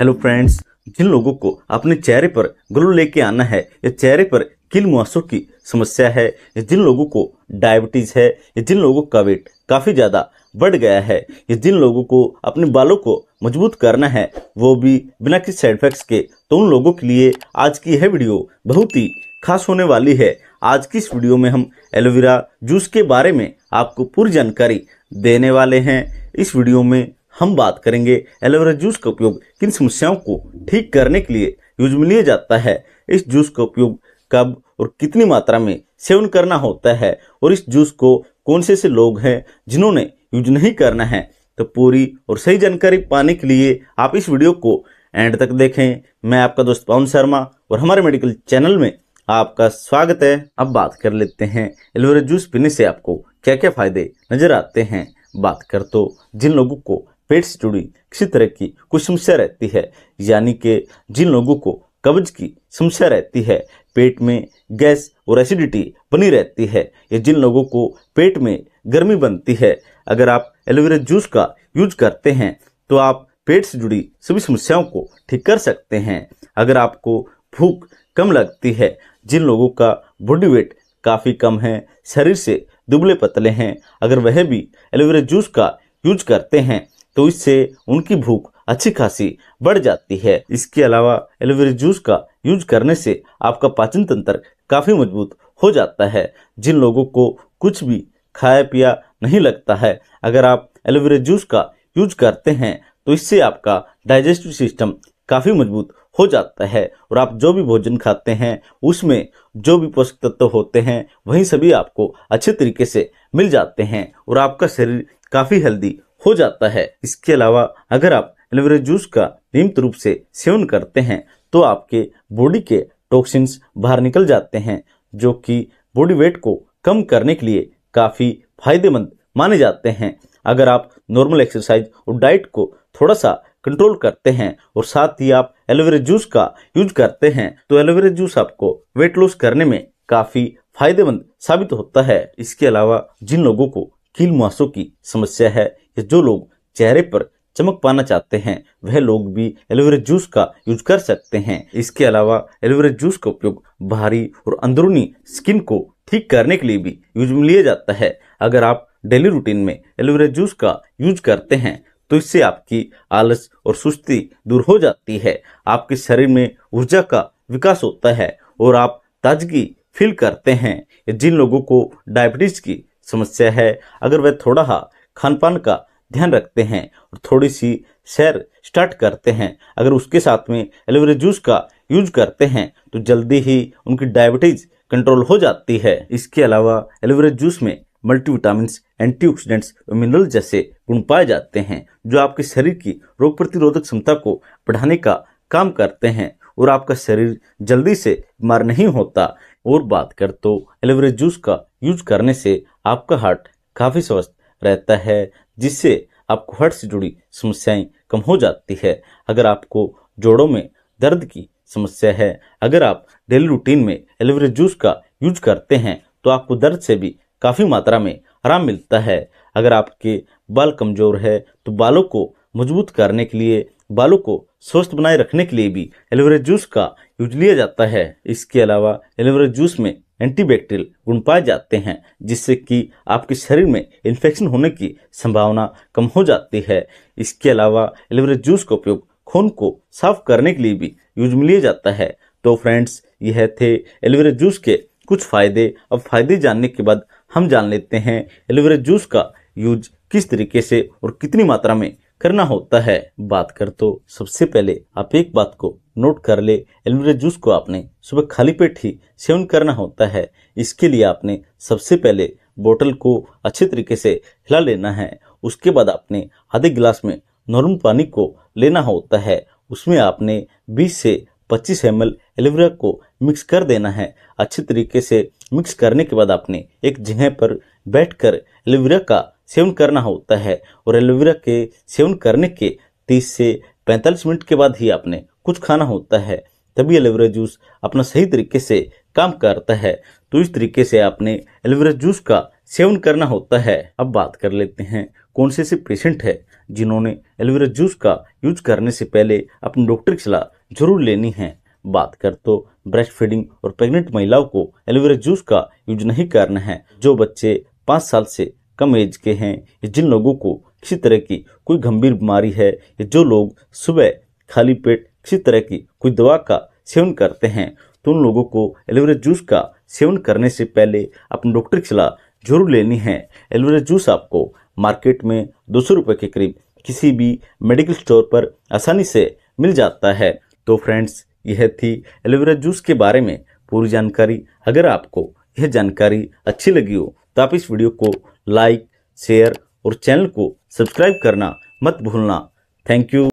hello friends जिन लोगों को अपने चेहरे पर ग्लो लेके आना है या चेहरे पर किल मुआसों की समस्या है या जिन लोगों को डायबिटीज़ है या जिन लोगों का वेट काफ़ी ज़्यादा बढ़ गया है या जिन लोगों को अपने बालों को मजबूत करना है वो भी बिना किसी साइड इफेक्ट्स के तो उन लोगों के लिए आज की यह वीडियो बहुत ही खास होने वाली है आज की इस वीडियो में हम एलोवेरा जूस के बारे में आपको पूरी जानकारी देने वाले हैं इस वीडियो में हम बात करेंगे एलोवेरा जूस का उपयोग किन समस्याओं को ठीक करने के लिए यूज में लिया जाता है इस जूस का उपयोग कब और कितनी मात्रा में सेवन करना होता है और इस जूस को कौन से से लोग हैं जिन्होंने यूज नहीं करना है तो पूरी और सही जानकारी पाने के लिए आप इस वीडियो को एंड तक देखें मैं आपका दोस्त पवन शर्मा और हमारे मेडिकल चैनल में आपका स्वागत है अब बात कर लेते हैं एलोवेरा जूस पीने से आपको क्या क्या फायदे नजर आते हैं बात कर तो जिन लोगों को पेट से जुड़ी किसी तरह की कोई समस्या रहती है यानी कि जिन लोगों को कब्ज की समस्या रहती है पेट में गैस और एसिडिटी बनी रहती है या जिन लोगों को पेट में गर्मी बनती है अगर आप एलोवेरा जूस का यूज करते हैं तो आप पेट से जुड़ी सभी समस्याओं को ठीक कर सकते हैं अगर आपको भूख कम लगती है जिन लोगों का बॉडी वेट काफ़ी कम है शरीर से दुबले पतले हैं अगर वह भी एलोवेरा जूस का यूज करते हैं तो इससे उनकी भूख अच्छी खासी बढ़ जाती है इसके अलावा एलोवेरा जूस का यूज करने से आपका पाचन तंत्र काफ़ी मजबूत हो जाता है जिन लोगों को कुछ भी खाया पिया नहीं लगता है अगर आप एलोवेरा जूस का यूज करते हैं तो इससे आपका डाइजेस्टिव सिस्टम काफ़ी मजबूत हो जाता है और आप जो भी भोजन खाते हैं उसमें जो भी पोषक तत्व होते हैं वही सभी आपको अच्छे तरीके से मिल जाते हैं और आपका शरीर काफ़ी हेल्दी हो जाता है इसके अलावा अगर आप एलोवेरा जूस का नियमित रूप से सेवन करते हैं तो आपके बॉडी के टॉक्सिन्स बाहर निकल जाते हैं जो कि बॉडी वेट को कम करने के लिए काफ़ी फायदेमंद माने जाते हैं अगर आप नॉर्मल एक्सरसाइज और डाइट को थोड़ा सा कंट्रोल करते हैं और साथ ही आप एलोवेरा जूस का यूज करते हैं तो एलोवेरा जूस आपको वेट लॉस करने में काफ़ी फायदेमंद साबित होता है इसके अलावा जिन लोगों को कील मुआसों की समस्या है या जो लोग चेहरे पर चमक पाना चाहते हैं वह लोग भी एलोवेरा जूस का यूज कर सकते हैं इसके अलावा एलोवेरा जूस का उपयोग बाहरी और अंदरूनी स्किन को ठीक करने के लिए भी यूज में लिया जाता है अगर आप डेली रूटीन में एलोवेरा जूस का यूज करते हैं तो इससे आपकी आलस और सुस्ती दूर हो जाती है आपके शरीर में ऊर्जा का विकास होता है और आप ताजगी फील करते हैं जिन लोगों को डायबिटीज़ की समस्या है अगर वह थोड़ा हा खानपान का ध्यान रखते हैं और थोड़ी सी सैर स्टार्ट करते हैं अगर उसके साथ में एलोवेरा जूस का यूज करते हैं तो जल्दी ही उनकी डायबिटीज कंट्रोल हो जाती है इसके अलावा एलोवेरा जूस में मल्टीविटामिन एंटीऑक्सीडेंट्स और मिनरल जैसे गुण पाए जाते हैं जो आपके शरीर की रोग प्रतिरोधक क्षमता को बढ़ाने का काम करते हैं और आपका शरीर जल्दी से बीमार नहीं होता और बात कर तो एलोवेरा जूस का यूज करने से आपका हार्ट काफ़ी स्वस्थ रहता है जिससे आपको हट से जुड़ी समस्याएं कम हो जाती है अगर आपको जोड़ों में दर्द की समस्या है अगर आप डेली रूटीन में एलोवेरा जूस का यूज करते हैं तो आपको दर्द से भी काफ़ी मात्रा में आराम मिलता है अगर आपके बाल कमज़ोर है तो बालों को मजबूत करने के लिए बालों को स्वस्थ बनाए रखने के लिए भी एलोवेरा जूस का यूज लिया जाता है इसके अलावा एलोवेरा जूस में एंटीबैक्टीरियल गुण पाए जाते हैं जिससे कि आपके शरीर में इन्फेक्शन होने की संभावना कम हो जाती है इसके अलावा एलोवेरा जूस का उपयोग खून को साफ करने के लिए भी यूज में लिया जाता है तो फ्रेंड्स यह थे एलोवेरा जूस के कुछ फायदे अब फायदे जानने के बाद हम जान लेते हैं एलोवेरा जूस का यूज किस तरीके से और कितनी मात्रा में करना होता है बात कर तो सबसे पहले आप एक बात को नोट कर ले एलोवेरा जूस को आपने सुबह खाली पेट ही सेवन करना होता है इसके लिए आपने सबसे पहले बोतल को अच्छे तरीके से हिला लेना है उसके बाद आपने आधे गिलास में नॉर्मल पानी को लेना होता है उसमें आपने 20 से 25 एम एल एलोवेरा को मिक्स कर देना है अच्छे तरीके से मिक्स करने के बाद आपने एक जगह पर बैठकर एलोवेरा का सेवन करना होता है और एलोवेरा के सेवन करने के 30 से 45 मिनट के बाद ही आपने कुछ खाना होता है तभी एलोवेरा जूस अपना सही तरीके से काम करता है तो इस तरीके से आपने एलोवेरा जूस का सेवन करना होता है अब बात कर लेते हैं कौन से ऐसे पेशेंट है जिन्होंने एलोवेरा जूस का यूज करने से पहले अपने डॉक्टर की सलाह जरूर लेनी है बात कर तो ब्रेस्ट फीडिंग और प्रेग्नेंट महिलाओं को एलोवेरा जूस का यूज नहीं करना है जो बच्चे पाँच साल से कम एज के हैं या जिन लोगों को किसी तरह की कोई गंभीर बीमारी है या जो लोग सुबह खाली पेट किसी तरह की कोई दवा का सेवन करते हैं तो उन लोगों को एलोवेरा जूस का सेवन करने से पहले अपने डॉक्टर की सलाह जरूर लेनी है एलोवेरा जूस आपको मार्केट में दो सौ रुपये के करीब किसी भी मेडिकल स्टोर पर आसानी से मिल जाता है तो फ्रेंड्स यह थी एलोवेरा जूस के बारे में पूरी जानकारी अगर आपको यह जानकारी अच्छी लगी हो तो आप इस वीडियो को लाइक शेयर और चैनल को सब्सक्राइब करना मत भूलना थैंक यू